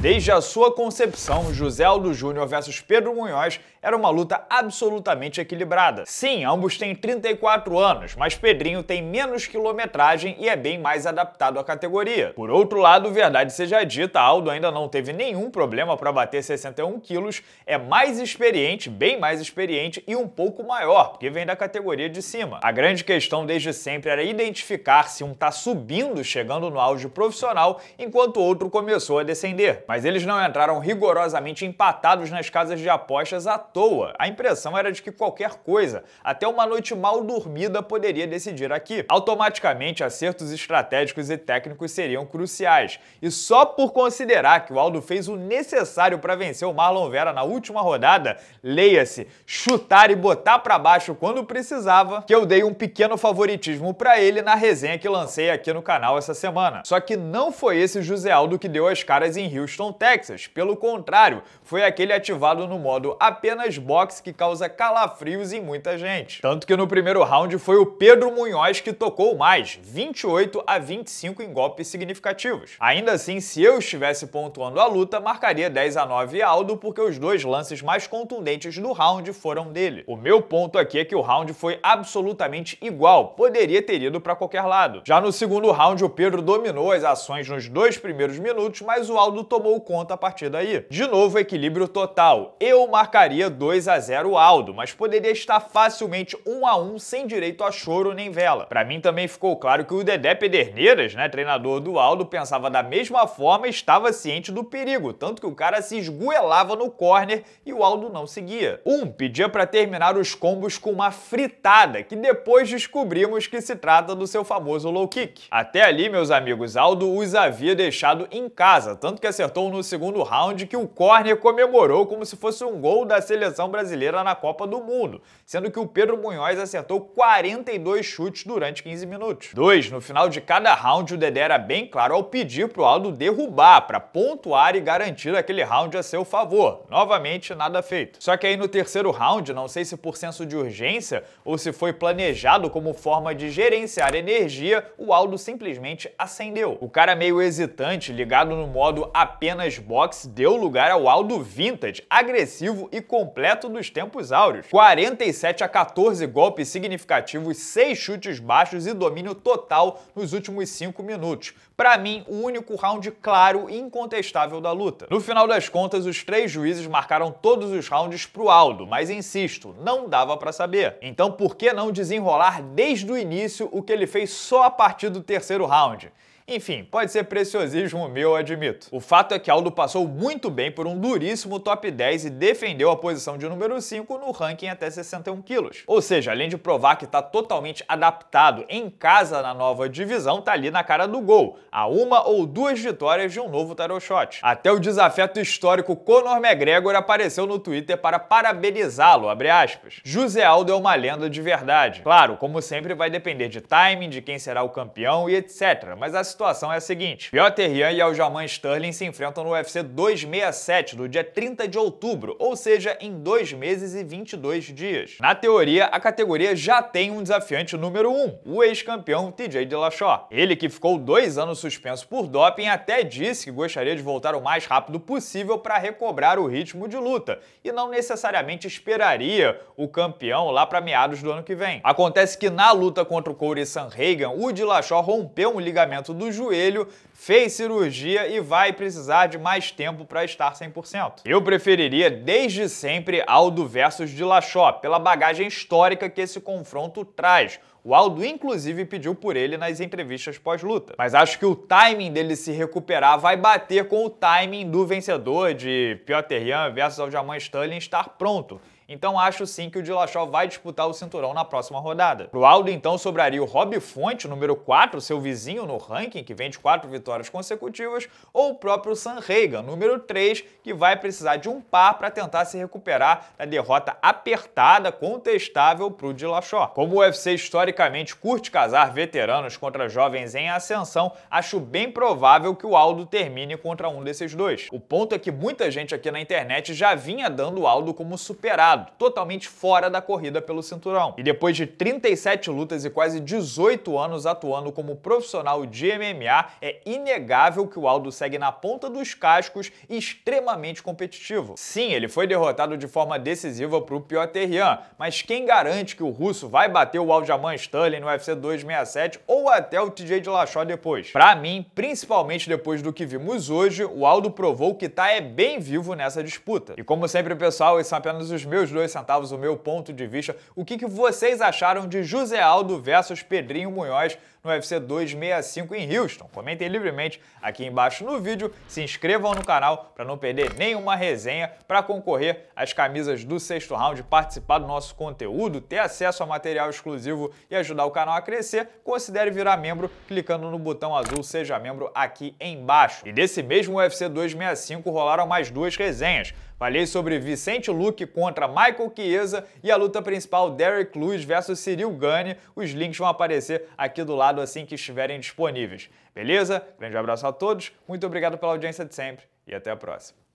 Desde a sua concepção, José Aldo Júnior versus Pedro Munhoz era uma luta absolutamente equilibrada. Sim, ambos têm 34 anos, mas Pedrinho tem menos quilometragem e é bem mais adaptado à categoria. Por outro lado, verdade seja dita, Aldo ainda não teve nenhum problema para bater 61 quilos, é mais experiente, bem mais experiente e um pouco maior, porque vem da categoria de cima. A grande questão desde sempre era identificar se um tá subindo, chegando no auge profissional, enquanto o outro começou a descender. Mas eles não entraram rigorosamente empatados nas casas de apostas à toa. A impressão era de que qualquer coisa, até uma noite mal dormida, poderia decidir aqui. Automaticamente, acertos estratégicos e técnicos seriam cruciais. E só por considerar que o Aldo fez o necessário para vencer o Marlon Vera na última rodada, leia-se, chutar e botar para baixo quando precisava, que eu dei um pequeno favoritismo para ele na resenha que lancei aqui no canal essa semana. Só que não foi esse José Aldo que deu as caras em Houston Houston, Texas. Pelo contrário, foi aquele ativado no modo apenas boxe que causa calafrios em muita gente. Tanto que no primeiro round foi o Pedro Munhoz que tocou mais, 28 a 25 em golpes significativos. Ainda assim, se eu estivesse pontuando a luta, marcaria 10 a 9 Aldo porque os dois lances mais contundentes do round foram dele. O meu ponto aqui é que o round foi absolutamente igual, poderia ter ido para qualquer lado. Já no segundo round, o Pedro dominou as ações nos dois primeiros minutos, mas o Aldo tomou tomou conta a partir daí. De novo, equilíbrio total. Eu marcaria 2 a 0 Aldo, mas poderia estar facilmente 1 a 1 sem direito a choro nem vela. Para mim também ficou claro que o Dedé Pederneiras, né, treinador do Aldo, pensava da mesma forma e estava ciente do perigo, tanto que o cara se esguelava no corner e o Aldo não seguia. Um pedia para terminar os combos com uma fritada, que depois descobrimos que se trata do seu famoso low kick. Até ali, meus amigos, Aldo os havia deixado em casa, tanto que acertou no segundo round que o córner comemorou como se fosse um gol da seleção brasileira na Copa do Mundo, sendo que o Pedro Munhoz acertou 42 chutes durante 15 minutos. Dois, No final de cada round, o Dedé era bem claro ao pedir pro Aldo derrubar para pontuar e garantir aquele round a seu favor. Novamente, nada feito. Só que aí no terceiro round, não sei se por senso de urgência ou se foi planejado como forma de gerenciar energia, o Aldo simplesmente acendeu. O cara meio hesitante, ligado no modo apenas apenas boxe deu lugar ao Aldo vintage, agressivo e completo dos tempos áureos. 47 a 14 golpes significativos, 6 chutes baixos e domínio total nos últimos 5 minutos. Para mim, o único round claro e incontestável da luta. No final das contas, os três juízes marcaram todos os rounds pro Aldo, mas insisto, não dava para saber. Então, por que não desenrolar desde o início o que ele fez só a partir do terceiro round? Enfim, pode ser preciosismo meu, admito. O fato é que Aldo passou muito bem por um duríssimo top 10 e defendeu a posição de número 5 no ranking até 61 quilos. Ou seja, além de provar que está totalmente adaptado em casa na nova divisão, tá ali na cara do gol, a uma ou duas vitórias de um novo tarot shot. Até o desafeto histórico Conor McGregor apareceu no Twitter para parabenizá-lo, abre aspas. José Aldo é uma lenda de verdade. Claro, como sempre vai depender de timing, de quem será o campeão e etc, mas a situação é a seguinte: Piotr Jan e Aljamain Sterling se enfrentam no UFC 267 do dia 30 de outubro, ou seja, em dois meses e 22 dias. Na teoria, a categoria já tem um desafiante número 1, um, o ex-campeão TJ Dillashaw. Ele que ficou dois anos suspenso por doping até disse que gostaria de voltar o mais rápido possível para recobrar o ritmo de luta e não necessariamente esperaria o campeão lá para meados do ano que vem. Acontece que na luta contra o Corey Sanhagen, o Dillashaw rompeu um ligamento do joelho, fez cirurgia e vai precisar de mais tempo para estar 100%. Eu preferiria desde sempre Aldo versus Dilachó, pela bagagem histórica que esse confronto traz. O Aldo, inclusive, pediu por ele nas entrevistas pós-luta. Mas acho que o timing dele se recuperar vai bater com o timing do vencedor de Piotr Jan versus Aljamain Sterling estar pronto. Então acho sim que o Dillashaw vai disputar o cinturão na próxima rodada. Pro Aldo então sobraria o Rob Fonte, número 4, seu vizinho no ranking, que vem de 4 vitórias consecutivas, ou o próprio San Reagan, número 3, que vai precisar de um par para tentar se recuperar da derrota apertada, contestável pro Dillashaw. Como o UFC historicamente curte casar veteranos contra jovens em ascensão, acho bem provável que o Aldo termine contra um desses dois. O ponto é que muita gente aqui na internet já vinha dando o Aldo como superado totalmente fora da corrida pelo cinturão. E depois de 37 lutas e quase 18 anos atuando como profissional de MMA, é inegável que o Aldo segue na ponta dos cascos e extremamente competitivo. Sim, ele foi derrotado de forma decisiva para o Piotr mas quem garante que o russo vai bater o Aljamain Stanley no UFC 267 ou até o TJ De Dillashaw depois? Para mim, principalmente depois do que vimos hoje, o Aldo provou que tá é bem vivo nessa disputa. E como sempre, pessoal, esses são apenas os meus os dois centavos o meu ponto de vista, o que, que vocês acharam de José Aldo versus Pedrinho Munhoz no UFC 265 em Houston. Comentem livremente aqui embaixo no vídeo, se inscrevam no canal para não perder nenhuma resenha, para concorrer às camisas do sexto round, participar do nosso conteúdo, ter acesso a material exclusivo e ajudar o canal a crescer, considere virar membro clicando no botão azul Seja Membro aqui embaixo. E desse mesmo UFC 265 rolaram mais duas resenhas. Falei sobre Vicente Luque contra Michael Chiesa e a luta principal Derek Lewis versus Cyril Gane. Os links vão aparecer aqui do lado assim que estiverem disponíveis. Beleza? Grande abraço a todos, muito obrigado pela audiência de sempre e até a próxima.